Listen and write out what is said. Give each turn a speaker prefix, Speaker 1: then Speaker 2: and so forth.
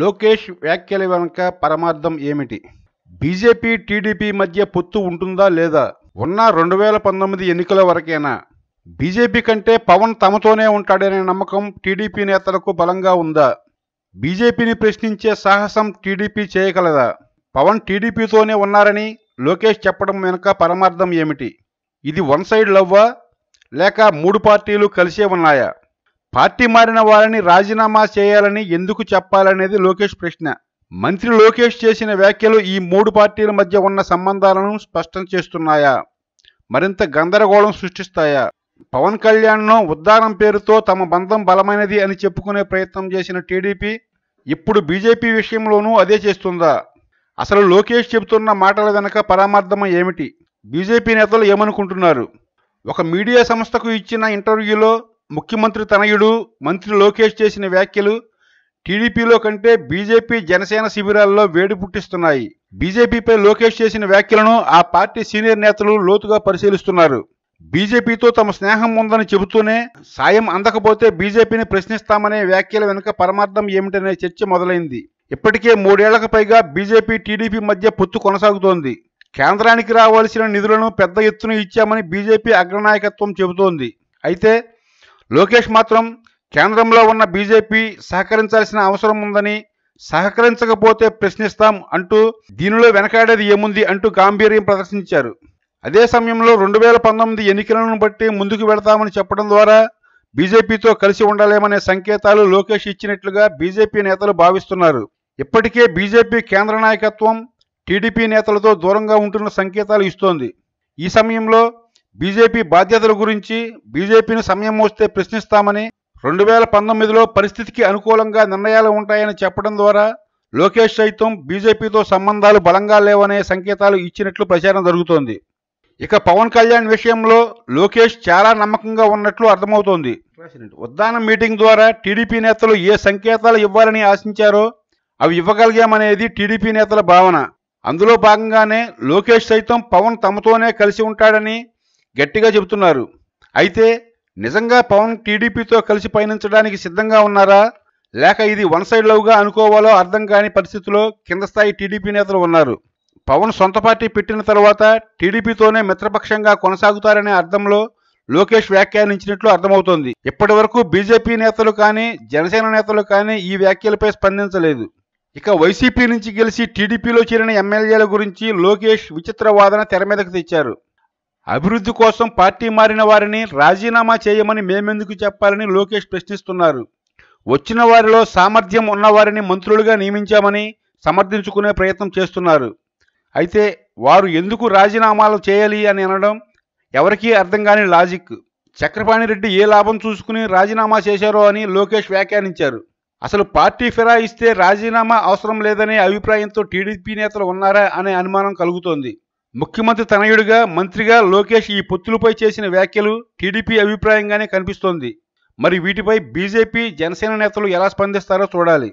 Speaker 1: లోకేష్ వ్యాఖ్యల వెనుక పరమార్థం ఏమిటి బీజేపీ టీడీపీ మధ్య పొత్తు ఉంటుందా లేదా ఉన్న రెండు వేల పంతొమ్మిది ఎన్నికల వరకేనా బీజేపీ కంటే పవన్ తమతోనే ఉంటాడనే నమ్మకం టీడీపీ నేతలకు బలంగా ఉందా బీజేపీని ప్రశ్నించే సాహసం టీడీపీ చేయగలదా పవన్ టీడీపీతోనే ఉన్నారని లోకేష్ చెప్పడం వెనుక పరమార్థం ఏమిటి ఇది వన్ సైడ్ లవ్వా లేక మూడు పార్టీలు కలిసే ఉన్నాయా పార్టీ మారిన వారిని రాజీనామా చేయాలని ఎందుకు చెప్పాలనేది లోకేష్ ప్రశ్న మంత్రి లోకేష్ చేసిన వ్యాఖ్యలు ఈ మూడు పార్టీల మధ్య ఉన్న సంబంధాలను స్పష్టం చేస్తున్నాయా మరింత గందరగోళం సృష్టిస్తాయా పవన్ కళ్యాణ్ను ఉద్దానం పేరుతో తమ బంధం బలమైనది అని చెప్పుకునే ప్రయత్నం చేసిన టీడీపీ ఇప్పుడు బీజేపీ విషయంలోనూ అదే చేస్తుందా అసలు లోకేష్ చెబుతున్న మాటల వెనక పరామార్థం ఏమిటి బీజేపీ నేతలు ఏమనుకుంటున్నారు ఒక మీడియా సంస్థకు ఇచ్చిన ఇంటర్వ్యూలో ముఖ్యమంత్రి తనయుడు మంత్రి లోకేష్ చేసిన వ్యాఖ్యలు టీడీపీలో కంటే బీజేపీ జనసేన శిబిరాల్లో వేడి పుట్టిస్తున్నాయి బీజేపీపై లోకేష్ చేసిన వ్యాఖ్యలను ఆ పార్టీ సీనియర్ నేతలు లోతుగా పరిశీలిస్తున్నారు బీజేపీతో తమ స్నేహం ఉందని చెబుతూనే సాయం అందకపోతే బీజేపీని ప్రశ్నిస్తామనే వ్యాఖ్యల వెనుక పరమార్థం ఏమిటనే చర్చ మొదలైంది ఇప్పటికే మూడేళ్లకు పైగా బీజేపీ టీడీపీ మధ్య పొత్తు కొనసాగుతోంది కేంద్రానికి రావాల్సిన నిధులను పెద్ద ఎత్తున ఇచ్చామని బీజేపీ అగ్రనాయకత్వం చెబుతోంది అయితే లోకేష్ మాత్రం కేంద్రంలో ఉన్న బీజేపీ సహకరించాల్సిన అవసరం ఉందని సహకరించకపోతే ప్రశ్నిస్తాం అంటూ దీనిలో వెనకాడేది ఏముంది అంటూ గాంభీర్యం ప్రదర్శించారు అదే సమయంలో రెండు వేల పంతొమ్మిది ఎన్నికలను బట్టి ముందుకు వెళతామని చెప్పడం ద్వారా బీజేపీతో కలిసి ఉండలేమనే సంకేతాలు లోకేష్ ఇచ్చినట్లుగా బీజేపీ నేతలు భావిస్తున్నారు ఇప్పటికే బీజేపీ కేంద్ర నాయకత్వం టీడీపీ నేతలతో దూరంగా ఉంటున్న సంకేతాలు ఇస్తోంది ఈ సమయంలో బీజేపీ బాధ్యతల గురించి బీజేపీని సమయం వస్తే ప్రశ్నిస్తామని రెండు వేల పంతొమ్మిదిలో పరిస్థితికి అనుకూలంగా నిర్ణయాలు ఉంటాయని చెప్పడం ద్వారా లోకేష్ సైతం బీజేపీతో సంబంధాలు బలంగా లేవనే సంకేతాలు ఇచ్చినట్లు ప్రచారం జరుగుతోంది ఇక పవన్ కళ్యాణ్ విషయంలో లోకేష్ చాలా నమ్మకంగా ఉన్నట్లు అర్థమవుతోంది ఉద్దానం మీటింగ్ ద్వారా టీడీపీ నేతలు ఏ సంకేతాలు ఇవ్వాలని ఆశించారో అవి ఇవ్వగలిగామనేది టీడీపీ నేతల భావన అందులో భాగంగానే లోకేష్ సైతం పవన్ తమతోనే కలిసి ఉంటాడని గట్టిగా చెబుతున్నారు అయితే నిజంగా పవన్ టీడీపీతో కలిసి పయనించడానికి సిద్ధంగా ఉన్నారా లేక ఇది వన్ సైడ్ లవ్గా అనుకోవాలో అర్థం కాని పరిస్థితిలో కింద స్థాయి టీడీపీ నేతలు ఉన్నారు పవన్ సొంత పార్టీ పెట్టిన తర్వాత టీడీపీతోనే మిత్రపక్షంగా కొనసాగుతారనే అర్థంలో లోకేష్ వ్యాఖ్యానించినట్లు అర్థమవుతోంది ఇప్పటి వరకు బీజేపీ నేతలు కానీ జనసేన నేతలు కానీ ఈ వ్యాఖ్యలపై స్పందించలేదు ఇక వైసీపీ నుంచి గెలిచి టీడీపీలో చేరిన ఎమ్మెల్యేల గురించి లోకేష్ విచిత్ర వాదన తెర మీదకు తెచ్చారు అభివృద్ధి కోసం పార్టీ మారిన వారిని రాజీనామా చేయమని మేమెందుకు చెప్పాలని లోకేష్ ప్రశ్నిస్తున్నారు వచ్చిన వారిలో సామర్థ్యం ఉన్నవారిని మంత్రులుగా నియమించామని సమర్థించుకునే ప్రయత్నం చేస్తున్నారు అయితే వారు ఎందుకు రాజీనామాలు చేయాలి అని అనడం ఎవరికీ అర్థం కాని లాజిక్ చక్రపాణి రెడ్డి ఏ లాభం చూసుకుని రాజీనామా చేశారో అని లోకేష్ వ్యాఖ్యానించారు అసలు పార్టీ ఫిరాయిస్తే రాజీనామా అవసరం లేదనే అభిప్రాయంతో టీడీపీ నేతలు ఉన్నారా అనే అనుమానం కలుగుతోంది ముఖ్యమంత్రి తనయుడిగా మంత్రిగా లోకేష్ ఈ పొత్తులపై చేసిన వ్యాఖ్యలు టీడీపీ అభిప్రాయంగానే కనిపిస్తోంది మరి వీటిపై బీజేపీ జనసేన నేతలు ఎలా స్పందిస్తారో చూడాలి